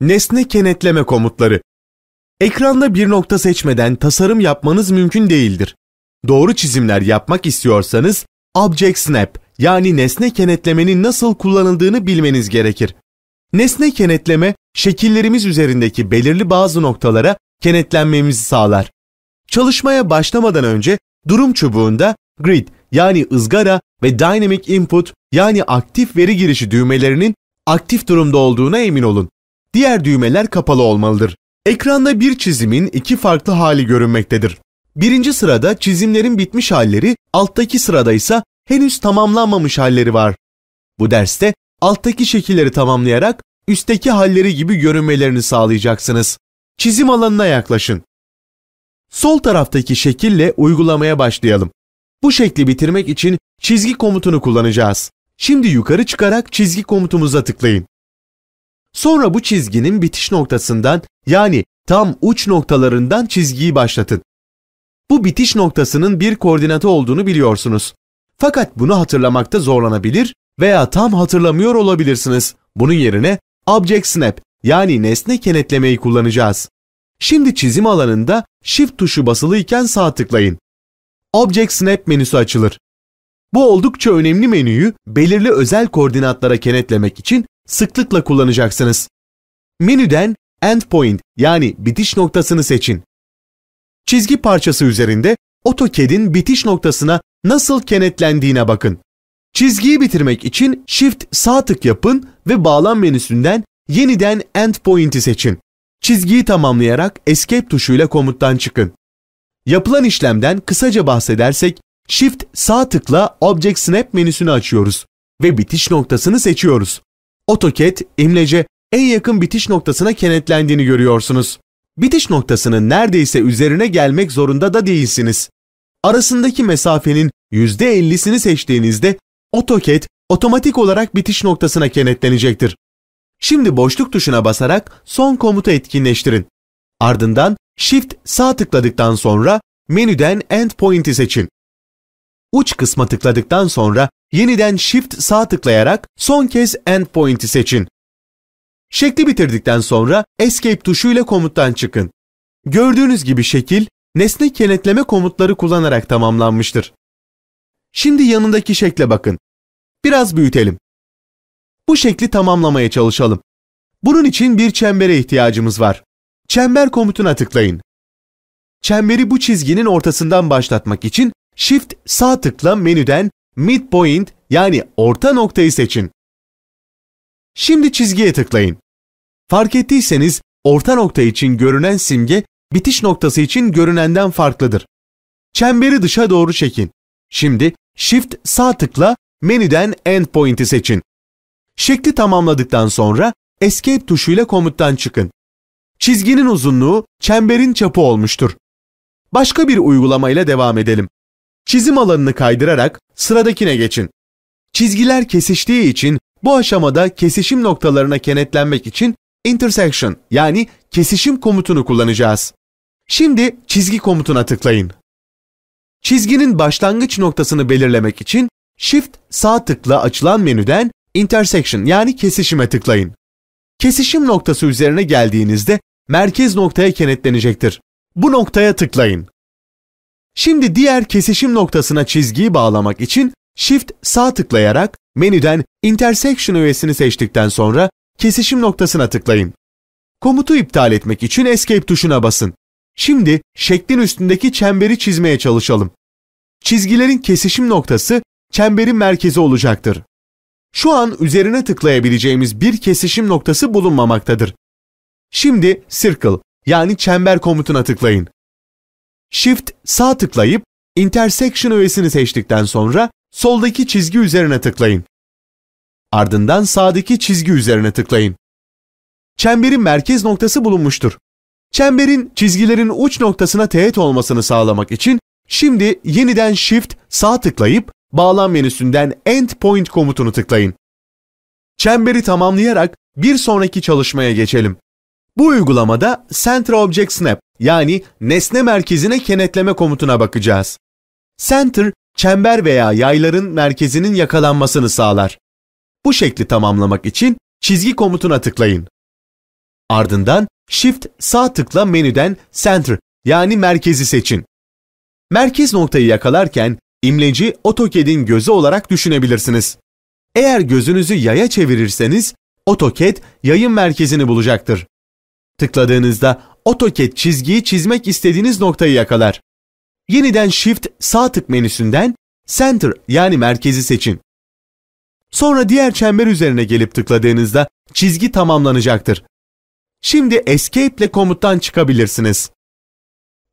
Nesne kenetleme komutları. Ekranda bir nokta seçmeden tasarım yapmanız mümkün değildir. Doğru çizimler yapmak istiyorsanız Object Snap yani nesne kenetlemenin nasıl kullanıldığını bilmeniz gerekir. Nesne kenetleme, şekillerimiz üzerindeki belirli bazı noktalara kenetlenmemizi sağlar. Çalışmaya başlamadan önce durum çubuğunda grid yani ızgara ve dynamic input yani aktif veri girişi düğmelerinin aktif durumda olduğuna emin olun diğer düğmeler kapalı olmalıdır. Ekranda bir çizimin iki farklı hali görünmektedir. Birinci sırada çizimlerin bitmiş halleri, alttaki sırada ise henüz tamamlanmamış halleri var. Bu derste alttaki şekilleri tamamlayarak üstteki halleri gibi görünmelerini sağlayacaksınız. Çizim alanına yaklaşın. Sol taraftaki şekille uygulamaya başlayalım. Bu şekli bitirmek için çizgi komutunu kullanacağız. Şimdi yukarı çıkarak çizgi komutumuza tıklayın. Sonra bu çizginin bitiş noktasından yani tam uç noktalarından çizgiyi başlatın. Bu bitiş noktasının bir koordinatı olduğunu biliyorsunuz. Fakat bunu hatırlamakta zorlanabilir veya tam hatırlamıyor olabilirsiniz. Bunun yerine Object Snap yani nesne kenetlemeyi kullanacağız. Şimdi çizim alanında Shift tuşu basılıyken sağ tıklayın. Object Snap menüsü açılır. Bu oldukça önemli menüyü belirli özel koordinatlara kenetlemek için sıklıkla kullanacaksınız. Menüden Endpoint yani bitiş noktasını seçin. Çizgi parçası üzerinde AutoCAD'in bitiş noktasına nasıl kenetlendiğine bakın. Çizgiyi bitirmek için Shift sağ tık yapın ve bağlam menüsünden yeniden Endpoint'i seçin. Çizgiyi tamamlayarak Escape tuşuyla komuttan çıkın. Yapılan işlemden kısaca bahsedersek Shift sağ tıkla Object Snap menüsünü açıyoruz ve bitiş noktasını seçiyoruz. AutoCAD imlece en yakın bitiş noktasına kenetlendiğini görüyorsunuz. Bitiş noktasının neredeyse üzerine gelmek zorunda da değilsiniz. Arasındaki mesafenin %50'sini seçtiğinizde AutoCAD otomatik olarak bitiş noktasına kenetlenecektir. Şimdi boşluk tuşuna basarak son komutu etkinleştirin. Ardından Shift sağ tıkladıktan sonra menüden Endpoint'i seçin. Uç kısma tıkladıktan sonra yeniden Shift sağ tıklayarak son kez Endpoint'i seçin. Şekli bitirdikten sonra Escape tuşuyla komuttan çıkın. Gördüğünüz gibi şekil, nesne kenetleme komutları kullanarak tamamlanmıştır. Şimdi yanındaki şekle bakın. Biraz büyütelim. Bu şekli tamamlamaya çalışalım. Bunun için bir çembere ihtiyacımız var. Çember komutuna tıklayın. Çemberi bu çizginin ortasından başlatmak için Shift sağ tıkla menüden midpoint yani orta noktayı seçin. Şimdi çizgiye tıklayın. Fark ettiyseniz orta nokta için görünen simge bitiş noktası için görünenden farklıdır. Çemberi dışa doğru çekin. Şimdi Shift sağ tıkla menüden Endpoint'i seçin. Şekli tamamladıktan sonra Escape tuşuyla komuttan çıkın. Çizginin uzunluğu çemberin çapı olmuştur. Başka bir uygulamayla devam edelim çizim alanını kaydırarak sıradakine geçin. Çizgiler kesiştiği için bu aşamada kesişim noktalarına kenetlenmek için intersection yani kesişim komutunu kullanacağız. Şimdi çizgi komutuna tıklayın. Çizginin başlangıç noktasını belirlemek için Shift sağ tıkla açılan menüden intersection yani kesişime tıklayın. Kesişim noktası üzerine geldiğinizde merkez noktaya kenetlenecektir. Bu noktaya tıklayın. Şimdi diğer kesişim noktasına çizgiyi bağlamak için Shift sağ tıklayarak menüden Intersection üyesini seçtikten sonra kesişim noktasına tıklayın. Komutu iptal etmek için Escape tuşuna basın. Şimdi şeklin üstündeki çemberi çizmeye çalışalım. Çizgilerin kesişim noktası çemberin merkezi olacaktır. Şu an üzerine tıklayabileceğimiz bir kesişim noktası bulunmamaktadır. Şimdi Circle yani çember komutuna tıklayın. Shift sağ tıklayıp Intersection öğesini seçtikten sonra soldaki çizgi üzerine tıklayın. Ardından sağdaki çizgi üzerine tıklayın. Çemberin merkez noktası bulunmuştur. Çemberin çizgilerin uç noktasına teğet olmasını sağlamak için şimdi yeniden Shift sağ tıklayıp bağlam menüsünden Endpoint komutunu tıklayın. Çemberi tamamlayarak bir sonraki çalışmaya geçelim. Bu uygulamada Center Object Snap yani nesne merkezine kenetleme komutuna bakacağız. Center, çember veya yayların merkezinin yakalanmasını sağlar. Bu şekli tamamlamak için çizgi komutuna tıklayın. Ardından Shift sağ tıkla menüden Center yani merkezi seçin. Merkez noktayı yakalarken imleci AutoCAD'in gözü olarak düşünebilirsiniz. Eğer gözünüzü yaya çevirirseniz AutoCAD yayın merkezini bulacaktır. Tıkladığınızda AutoCAD çizgiyi çizmek istediğiniz noktayı yakalar. Yeniden Shift sağ tık menüsünden Center yani merkezi seçin. Sonra diğer çember üzerine gelip tıkladığınızda çizgi tamamlanacaktır. Şimdi Escape ile komuttan çıkabilirsiniz.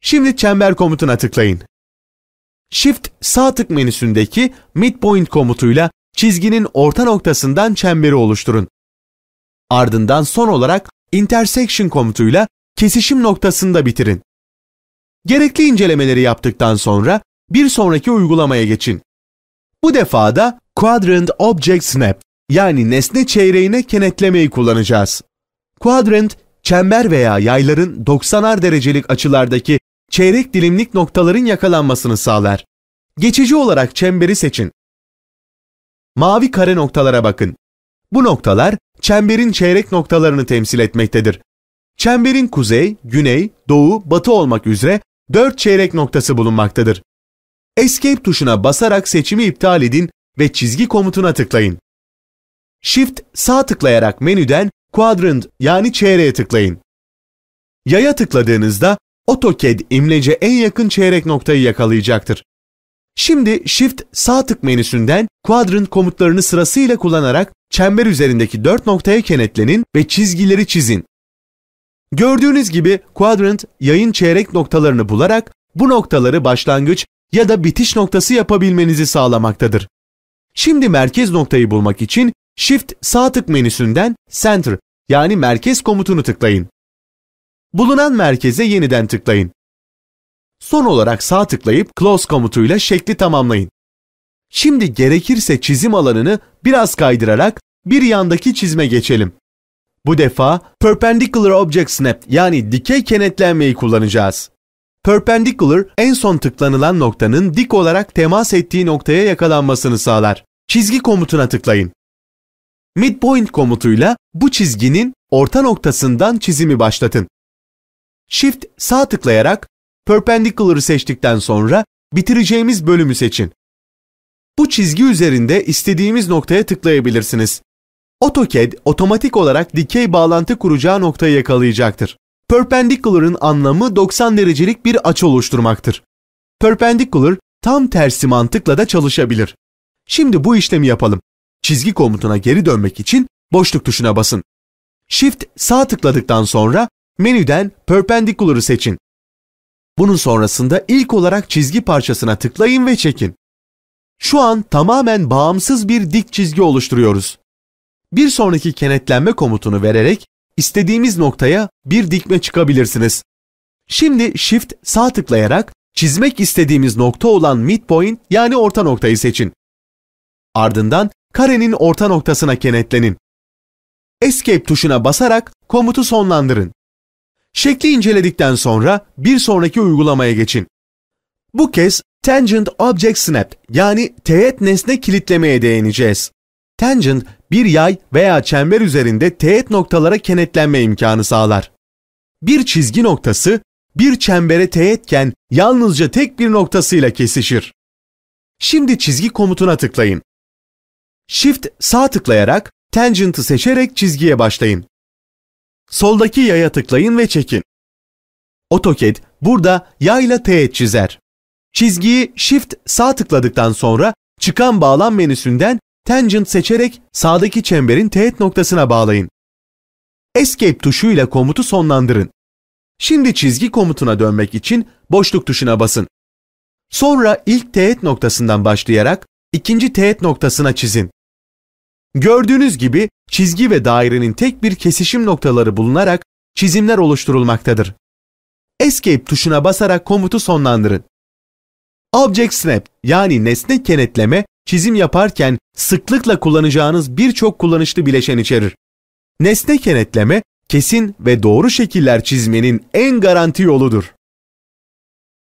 Şimdi çember komutuna tıklayın. Shift sağ tık menüsündeki Midpoint komutuyla çizginin orta noktasından çemberi oluşturun. Ardından son olarak intersection komutuyla kesişim noktasında bitirin. Gerekli incelemeleri yaptıktan sonra bir sonraki uygulamaya geçin. Bu defa da Quadrant Object Snap yani nesne çeyreğine kenetlemeyi kullanacağız. Quadrant, çember veya yayların 90'ar derecelik açılardaki çeyrek dilimlik noktaların yakalanmasını sağlar. Geçici olarak çemberi seçin. Mavi kare noktalara bakın. Bu noktalar çemberin çeyrek noktalarını temsil etmektedir. Çemberin kuzey, güney, doğu, batı olmak üzere dört çeyrek noktası bulunmaktadır. Escape tuşuna basarak seçimi iptal edin ve çizgi komutuna tıklayın. Shift sağ tıklayarak menüden Quadrant yani çeyreğe tıklayın. Yaya tıkladığınızda AutoCAD imlece en yakın çeyrek noktayı yakalayacaktır. Şimdi Shift sağ tık menüsünden Quadrant komutlarını sırasıyla kullanarak Çember üzerindeki dört noktaya kenetlenin ve çizgileri çizin. Gördüğünüz gibi quadrant yayın çeyrek noktalarını bularak bu noktaları başlangıç ya da bitiş noktası yapabilmenizi sağlamaktadır. Şimdi merkez noktayı bulmak için Shift sağ tık menüsünden Center yani merkez komutunu tıklayın. Bulunan merkeze yeniden tıklayın. Son olarak sağ tıklayıp Close komutuyla şekli tamamlayın. Şimdi gerekirse çizim alanını biraz kaydırarak bir yandaki çizme geçelim. Bu defa Perpendicular Object Snap yani dikey kenetlenmeyi kullanacağız. Perpendicular en son tıklanılan noktanın dik olarak temas ettiği noktaya yakalanmasını sağlar. Çizgi komutuna tıklayın. Midpoint komutuyla bu çizginin orta noktasından çizimi başlatın. Shift sağ tıklayarak Perpendicular'ı seçtikten sonra bitireceğimiz bölümü seçin. Bu çizgi üzerinde istediğimiz noktaya tıklayabilirsiniz. AutoCAD otomatik olarak dikey bağlantı kuracağı noktayı yakalayacaktır. Perpendicular'ın anlamı 90 derecelik bir açı oluşturmaktır. Perpendicular tam tersi mantıkla da çalışabilir. Şimdi bu işlemi yapalım. Çizgi komutuna geri dönmek için boşluk tuşuna basın. Shift sağ tıkladıktan sonra menüden Perpendicular'ı seçin. Bunun sonrasında ilk olarak çizgi parçasına tıklayın ve çekin. Şu an tamamen bağımsız bir dik çizgi oluşturuyoruz. Bir sonraki kenetlenme komutunu vererek istediğimiz noktaya bir dikme çıkabilirsiniz. Şimdi Shift sağ tıklayarak çizmek istediğimiz nokta olan midpoint yani orta noktayı seçin. Ardından karenin orta noktasına kenetlenin. Escape tuşuna basarak komutu sonlandırın. Şekli inceledikten sonra bir sonraki uygulamaya geçin. Bu kez Tangent Object Snap yani teğet nesne kilitlemeye değineceğiz. Tangent bir yay veya çember üzerinde teğet noktalara kenetlenme imkanı sağlar. Bir çizgi noktası bir çembere teğetken yalnızca tek bir noktasıyla kesişir. Şimdi çizgi komutuna tıklayın. Shift sağ tıklayarak tangent'ı seçerek çizgiye başlayın. Soldaki yaya tıklayın ve çekin. AutoCAD burada yayla teğet çizer. Çizgiyi Shift sağ tıkladıktan sonra çıkan bağlam menüsünden Tangent seçerek sağdaki çemberin teğet noktasına bağlayın. Escape tuşuyla komutu sonlandırın. Şimdi çizgi komutuna dönmek için boşluk tuşuna basın. Sonra ilk teğet noktasından başlayarak ikinci teğet noktasına çizin. Gördüğünüz gibi çizgi ve dairenin tek bir kesişim noktaları bulunarak çizimler oluşturulmaktadır. Escape tuşuna basarak komutu sonlandırın. Object Snap yani nesne kenetleme çizim yaparken sıklıkla kullanacağınız birçok kullanışlı bileşen içerir. Nesne kenetleme kesin ve doğru şekiller çizmenin en garanti yoludur.